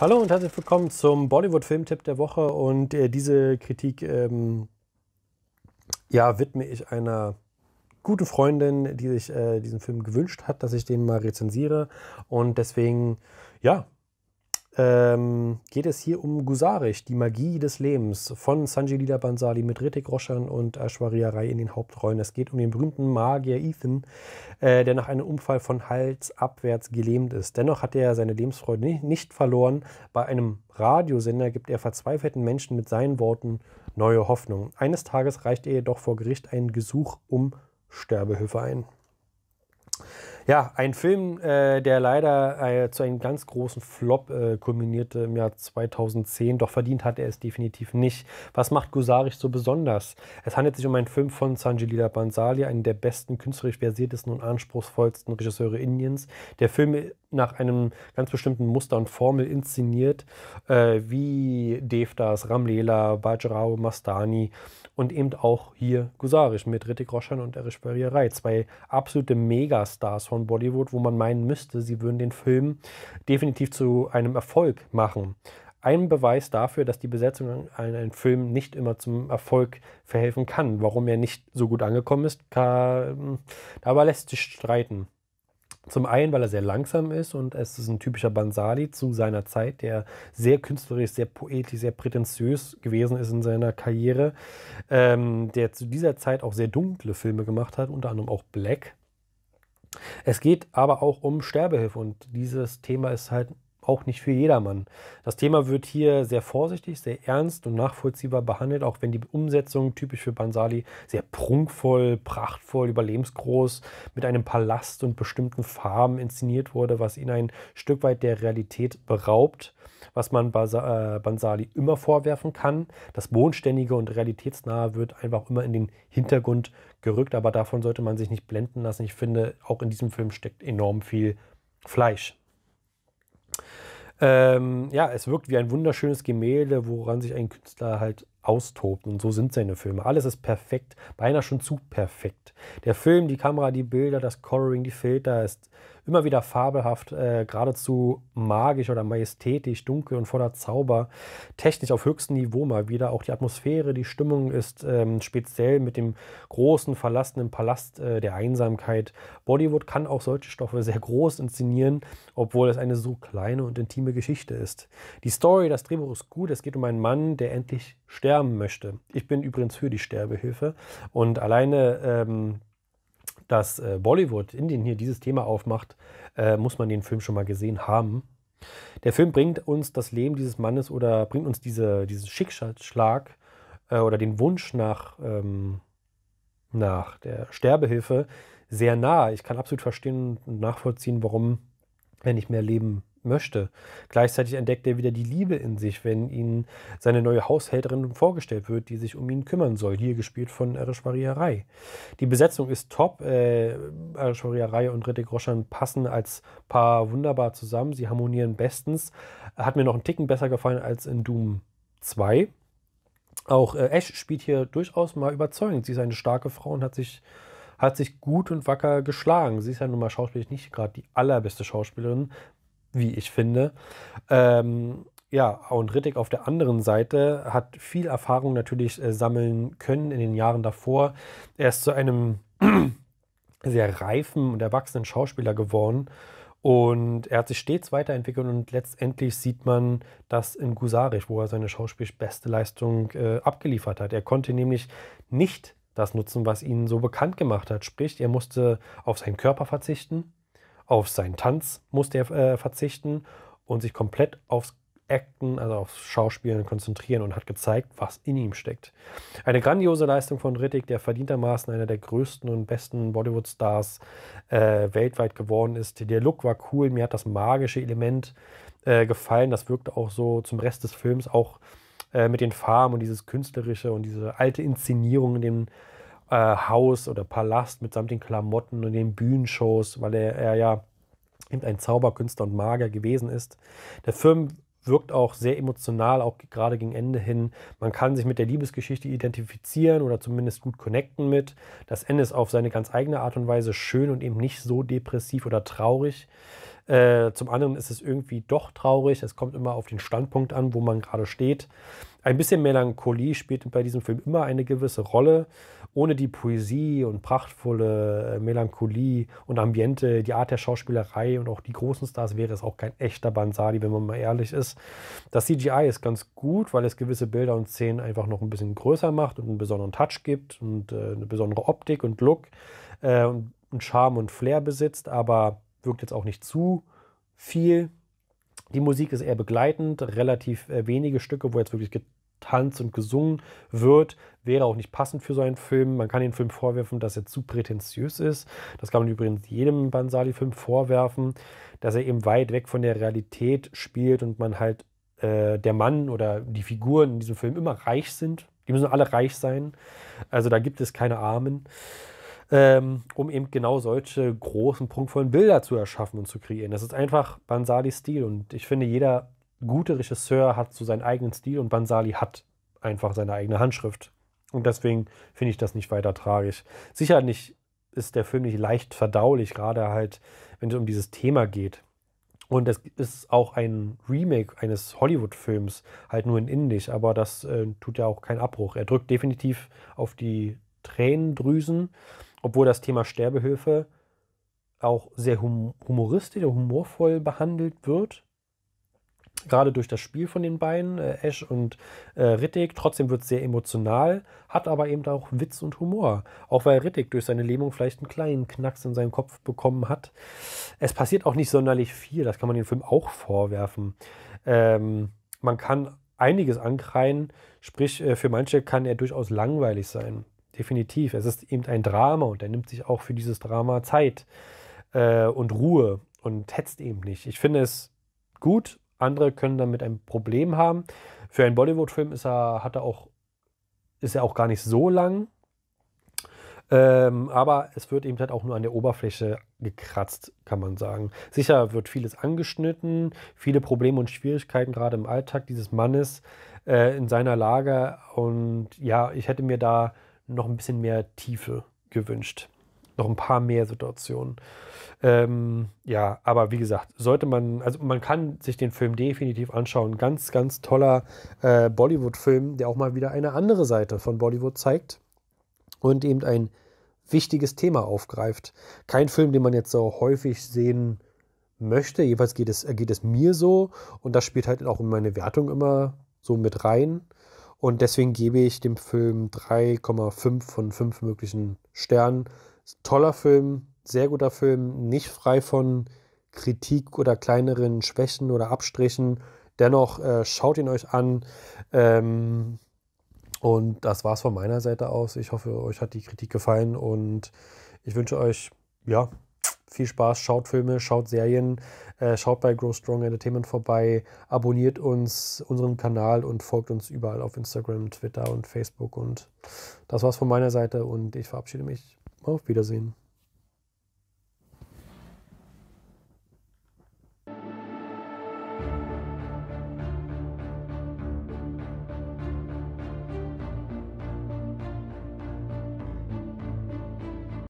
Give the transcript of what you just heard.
Hallo und herzlich willkommen zum Bollywood-Filmtipp der Woche. Und äh, diese Kritik ähm, ja, widme ich einer guten Freundin, die sich äh, diesen Film gewünscht hat, dass ich den mal rezensiere. Und deswegen, ja, ähm, geht es hier um Gusarich, die Magie des Lebens von Sanjilida Bansali mit Ritik Roshan und Ashwarya Rai in den Hauptrollen. Es geht um den berühmten Magier Ethan, äh, der nach einem Unfall von Hals abwärts gelähmt ist. Dennoch hat er seine Lebensfreude nicht, nicht verloren. Bei einem Radiosender gibt er verzweifelten Menschen mit seinen Worten neue Hoffnung. Eines Tages reicht er jedoch vor Gericht ein Gesuch um Sterbehilfe ein. Ja, ein Film, äh, der leider äh, zu einem ganz großen Flop äh, kulminierte im Jahr 2010, doch verdient hat er es definitiv nicht. Was macht Gusarich so besonders? Es handelt sich um einen Film von Sanjay Leela Bansali, einen der besten, künstlerisch versiertesten und anspruchsvollsten Regisseure Indiens. Der Film nach einem ganz bestimmten Muster und Formel inszeniert, äh, wie Devdas, Ramlela, Bajrao, Mastani und eben auch hier Gusarisch mit Ritik Roshan und Erish Barrierei. Zwei absolute Megastars von Bollywood, wo man meinen müsste, sie würden den Film definitiv zu einem Erfolg machen. Ein Beweis dafür, dass die Besetzung an einem Film nicht immer zum Erfolg verhelfen kann. Warum er nicht so gut angekommen ist, kann, hm, darüber lässt sich streiten. Zum einen, weil er sehr langsam ist und es ist ein typischer Bansali zu seiner Zeit, der sehr künstlerisch, sehr poetisch, sehr prätentiös gewesen ist in seiner Karriere, ähm, der zu dieser Zeit auch sehr dunkle Filme gemacht hat, unter anderem auch Black. Es geht aber auch um Sterbehilfe und dieses Thema ist halt auch nicht für jedermann. Das Thema wird hier sehr vorsichtig, sehr ernst und nachvollziehbar behandelt, auch wenn die Umsetzung typisch für Bansali sehr prunkvoll, prachtvoll, überlebensgroß mit einem Palast und bestimmten Farben inszeniert wurde, was ihn ein Stück weit der Realität beraubt, was man äh, Bansali immer vorwerfen kann. Das Bodenständige und Realitätsnahe wird einfach immer in den Hintergrund gerückt, aber davon sollte man sich nicht blenden lassen. Ich finde, auch in diesem Film steckt enorm viel Fleisch. Ähm, ja, es wirkt wie ein wunderschönes Gemälde, woran sich ein Künstler halt austobt. Und so sind seine Filme. Alles ist perfekt, beinahe schon zu perfekt. Der Film, die Kamera, die Bilder, das Coloring, die Filter ist immer wieder fabelhaft, äh, geradezu magisch oder majestätisch, dunkel und voller Zauber. Technisch auf höchstem Niveau mal wieder. Auch die Atmosphäre, die Stimmung ist ähm, speziell mit dem großen, verlassenen Palast äh, der Einsamkeit. Bollywood kann auch solche Stoffe sehr groß inszenieren, obwohl es eine so kleine und intime Geschichte ist. Die Story, das Drehbuch ist gut. Es geht um einen Mann, der endlich sterben möchte. Ich bin übrigens für die Sterbehilfe und alleine ähm, dass äh, Bollywood, Indien hier dieses Thema aufmacht, äh, muss man den Film schon mal gesehen haben. Der Film bringt uns das Leben dieses Mannes oder bringt uns diese, diesen Schicksalsschlag äh, oder den Wunsch nach, ähm, nach der Sterbehilfe sehr nah. Ich kann absolut verstehen und nachvollziehen, warum er nicht mehr leben möchte. Gleichzeitig entdeckt er wieder die Liebe in sich, wenn ihn seine neue Haushälterin vorgestellt wird, die sich um ihn kümmern soll. Hier gespielt von Erish Maria Rai. Die Besetzung ist top. Äh, Erish Maria Rai und Ritik Roshan passen als Paar wunderbar zusammen. Sie harmonieren bestens. Hat mir noch einen Ticken besser gefallen als in Doom 2. Auch äh, Ash spielt hier durchaus mal überzeugend. Sie ist eine starke Frau und hat sich hat sich gut und wacker geschlagen. Sie ist ja nun mal schauspielerisch nicht gerade die allerbeste Schauspielerin, wie ich finde. Ähm, ja, und Rittig auf der anderen Seite hat viel Erfahrung natürlich äh, sammeln können in den Jahren davor. Er ist zu einem sehr reifen und erwachsenen Schauspieler geworden. Und er hat sich stets weiterentwickelt und letztendlich sieht man das in Gusarich, wo er seine schauspielisch beste Leistung äh, abgeliefert hat. Er konnte nämlich nicht das nutzen, was ihn so bekannt gemacht hat. Sprich, er musste auf seinen Körper verzichten, auf seinen Tanz musste er äh, verzichten und sich komplett aufs Acten, also aufs Schauspielen konzentrieren und hat gezeigt, was in ihm steckt. Eine grandiose Leistung von Rittig, der verdientermaßen einer der größten und besten Bollywood-Stars äh, weltweit geworden ist. Der Look war cool, mir hat das magische Element äh, gefallen. Das wirkte auch so zum Rest des Films, auch äh, mit den Farben und dieses Künstlerische und diese alte Inszenierung in dem äh, Haus oder Palast mitsamt den Klamotten und den Bühnenshows, weil er, er ja eben ein Zauberkünstler und Magier gewesen ist. Der Film wirkt auch sehr emotional, auch gerade gegen Ende hin. Man kann sich mit der Liebesgeschichte identifizieren oder zumindest gut connecten mit. Das Ende ist auf seine ganz eigene Art und Weise schön und eben nicht so depressiv oder traurig. Äh, zum anderen ist es irgendwie doch traurig. Es kommt immer auf den Standpunkt an, wo man gerade steht. Ein bisschen Melancholie spielt bei diesem Film immer eine gewisse Rolle. Ohne die Poesie und prachtvolle äh, Melancholie und Ambiente, die Art der Schauspielerei und auch die großen Stars wäre es auch kein echter Bansari, wenn man mal ehrlich ist. Das CGI ist ganz gut, weil es gewisse Bilder und Szenen einfach noch ein bisschen größer macht und einen besonderen Touch gibt und äh, eine besondere Optik und Look äh, und Charme und Flair besitzt, aber wirkt jetzt auch nicht zu viel. Die Musik ist eher begleitend, relativ äh, wenige Stücke, wo jetzt wirklich getanzt und gesungen wird. Wäre auch nicht passend für so einen Film. Man kann den Film vorwerfen, dass er zu prätentiös ist. Das kann man übrigens jedem Bansali-Film vorwerfen, dass er eben weit weg von der Realität spielt und man halt äh, der Mann oder die Figuren in diesem Film immer reich sind. Die müssen alle reich sein. Also da gibt es keine Armen ähm, um eben genau solche großen, prunkvollen Bilder zu erschaffen und zu kreieren. Das ist einfach Bansalis Stil und ich finde, jeder gute Regisseur hat so seinen eigenen Stil und Bansali hat einfach seine eigene Handschrift. Und deswegen finde ich das nicht weiter tragisch. Sicherlich ist der Film nicht leicht verdaulich, gerade halt, wenn es um dieses Thema geht. Und es ist auch ein Remake eines Hollywood-Films, halt nur in Indisch, aber das äh, tut ja auch keinen Abbruch. Er drückt definitiv auf die Tränendrüsen obwohl das Thema Sterbehilfe auch sehr hum humoristisch und humorvoll behandelt wird. Gerade durch das Spiel von den beiden, äh, Ash und äh, Rittig. Trotzdem wird es sehr emotional, hat aber eben auch Witz und Humor. Auch weil Rittig durch seine Lähmung vielleicht einen kleinen Knacks in seinem Kopf bekommen hat. Es passiert auch nicht sonderlich viel, das kann man dem Film auch vorwerfen. Ähm, man kann einiges ankreien, sprich, äh, für manche kann er durchaus langweilig sein definitiv. Es ist eben ein Drama und er nimmt sich auch für dieses Drama Zeit äh, und Ruhe und hetzt eben nicht. Ich finde es gut. Andere können damit ein Problem haben. Für einen Bollywood-Film ist er, hat er auch, ist er auch gar nicht so lang. Ähm, aber es wird eben halt auch nur an der Oberfläche gekratzt, kann man sagen. Sicher wird vieles angeschnitten, viele Probleme und Schwierigkeiten gerade im Alltag dieses Mannes äh, in seiner Lage. Und ja, ich hätte mir da noch ein bisschen mehr Tiefe gewünscht. Noch ein paar mehr Situationen. Ähm, ja, aber wie gesagt, sollte man, also man kann sich den Film definitiv anschauen. Ganz, ganz toller äh, Bollywood-Film, der auch mal wieder eine andere Seite von Bollywood zeigt und eben ein wichtiges Thema aufgreift. Kein Film, den man jetzt so häufig sehen möchte. Jeweils geht es, äh, geht es mir so und das spielt halt auch in meine Wertung immer so mit rein. Und deswegen gebe ich dem Film 3,5 von 5 möglichen Sternen. Toller Film, sehr guter Film, nicht frei von Kritik oder kleineren Schwächen oder Abstrichen. Dennoch äh, schaut ihn euch an. Ähm, und das war's von meiner Seite aus. Ich hoffe, euch hat die Kritik gefallen und ich wünsche euch, ja, viel Spaß, schaut Filme, schaut Serien, äh, schaut bei Grow Strong Entertainment vorbei, abonniert uns, unseren Kanal und folgt uns überall auf Instagram, Twitter und Facebook. Und das war's von meiner Seite und ich verabschiede mich. Auf Wiedersehen.